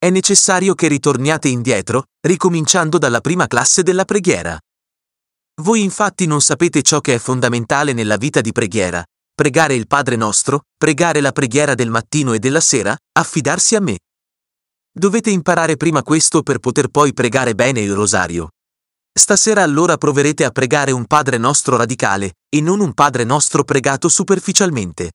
È necessario che ritorniate indietro, ricominciando dalla prima classe della preghiera. Voi infatti non sapete ciò che è fondamentale nella vita di preghiera, pregare il Padre nostro, pregare la preghiera del mattino e della sera, affidarsi a me. Dovete imparare prima questo per poter poi pregare bene il rosario, Stasera allora proverete a pregare un Padre nostro radicale e non un Padre nostro pregato superficialmente.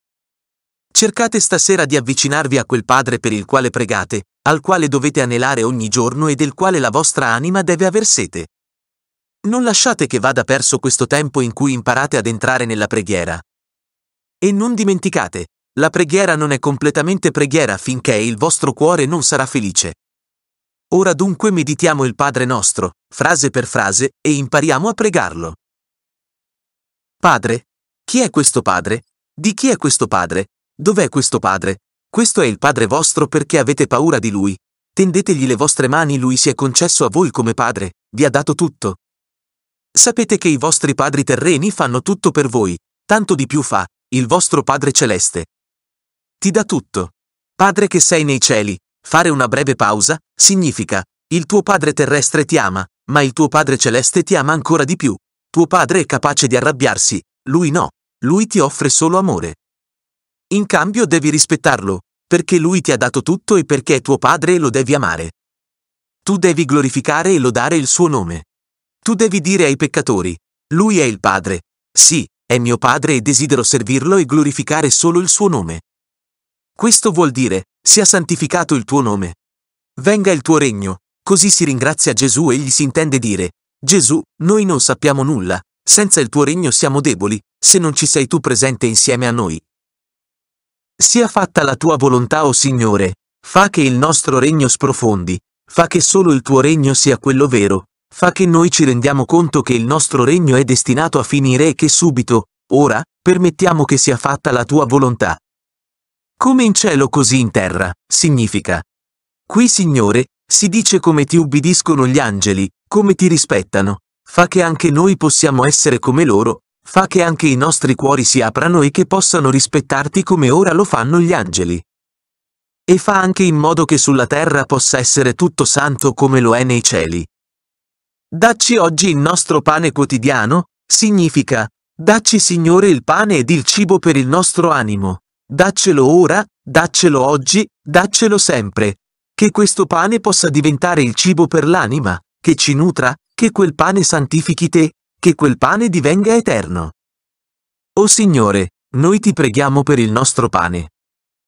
Cercate stasera di avvicinarvi a quel Padre per il quale pregate, al quale dovete anelare ogni giorno e del quale la vostra anima deve aver sete. Non lasciate che vada perso questo tempo in cui imparate ad entrare nella preghiera. E non dimenticate, la preghiera non è completamente preghiera finché il vostro cuore non sarà felice. Ora dunque meditiamo il Padre nostro, frase per frase, e impariamo a pregarlo. Padre. Chi è questo Padre? Di chi è questo Padre? Dov'è questo Padre? Questo è il Padre vostro perché avete paura di Lui. Tendetegli le vostre mani, Lui si è concesso a voi come Padre, vi ha dato tutto. Sapete che i vostri padri terreni fanno tutto per voi, tanto di più fa, il vostro Padre celeste. Ti dà tutto. Padre che sei nei cieli, Fare una breve pausa significa il tuo Padre terrestre ti ama, ma il tuo Padre celeste ti ama ancora di più. Tuo Padre è capace di arrabbiarsi, lui no, lui ti offre solo amore. In cambio devi rispettarlo, perché lui ti ha dato tutto e perché è tuo Padre e lo devi amare. Tu devi glorificare e lodare il suo nome. Tu devi dire ai peccatori, lui è il Padre, sì, è mio Padre e desidero servirlo e glorificare solo il suo nome. Questo vuol dire, sia santificato il tuo nome. Venga il tuo regno, così si ringrazia Gesù e gli si intende dire, Gesù, noi non sappiamo nulla, senza il tuo regno siamo deboli, se non ci sei tu presente insieme a noi. Sia fatta la tua volontà, o oh Signore, fa che il nostro regno sprofondi, fa che solo il tuo regno sia quello vero, fa che noi ci rendiamo conto che il nostro regno è destinato a finire e che subito, ora, permettiamo che sia fatta la tua volontà. Come in cielo così in terra, significa. Qui, Signore, si dice come ti ubbidiscono gli angeli, come ti rispettano, fa che anche noi possiamo essere come loro, fa che anche i nostri cuori si aprano e che possano rispettarti come ora lo fanno gli angeli. E fa anche in modo che sulla terra possa essere tutto santo come lo è nei cieli. Dacci oggi il nostro pane quotidiano, significa, dacci Signore il pane ed il cibo per il nostro animo. Daccelo ora, daccelo oggi, daccelo sempre. Che questo pane possa diventare il cibo per l'anima, che ci nutra, che quel pane santifichi te, che quel pane divenga eterno. O Signore, noi ti preghiamo per il nostro pane.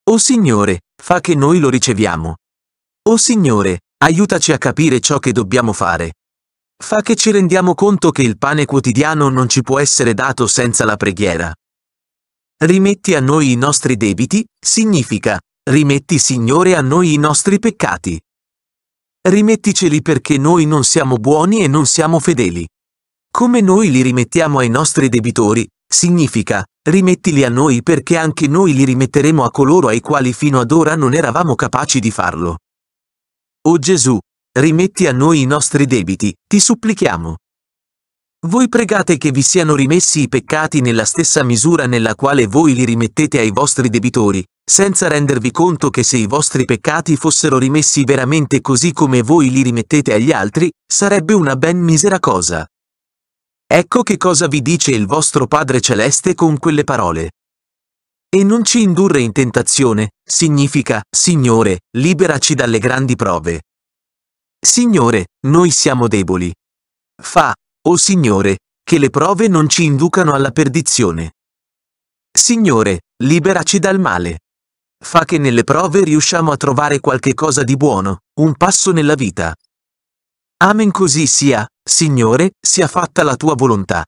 O Signore, fa che noi lo riceviamo. O Signore, aiutaci a capire ciò che dobbiamo fare. Fa che ci rendiamo conto che il pane quotidiano non ci può essere dato senza la preghiera. Rimetti a noi i nostri debiti significa rimetti Signore a noi i nostri peccati. Rimetticeli perché noi non siamo buoni e non siamo fedeli. Come noi li rimettiamo ai nostri debitori, significa rimettili a noi perché anche noi li rimetteremo a coloro ai quali fino ad ora non eravamo capaci di farlo. O Gesù, rimetti a noi i nostri debiti, ti supplichiamo. Voi pregate che vi siano rimessi i peccati nella stessa misura nella quale voi li rimettete ai vostri debitori, senza rendervi conto che se i vostri peccati fossero rimessi veramente così come voi li rimettete agli altri, sarebbe una ben misera cosa. Ecco che cosa vi dice il vostro Padre Celeste con quelle parole. E non ci indurre in tentazione, significa, Signore, liberaci dalle grandi prove. Signore, noi siamo deboli. Fa, o Signore, che le prove non ci inducano alla perdizione. Signore, liberaci dal male. Fa che nelle prove riusciamo a trovare qualche cosa di buono, un passo nella vita. Amen così sia, Signore, sia fatta la tua volontà,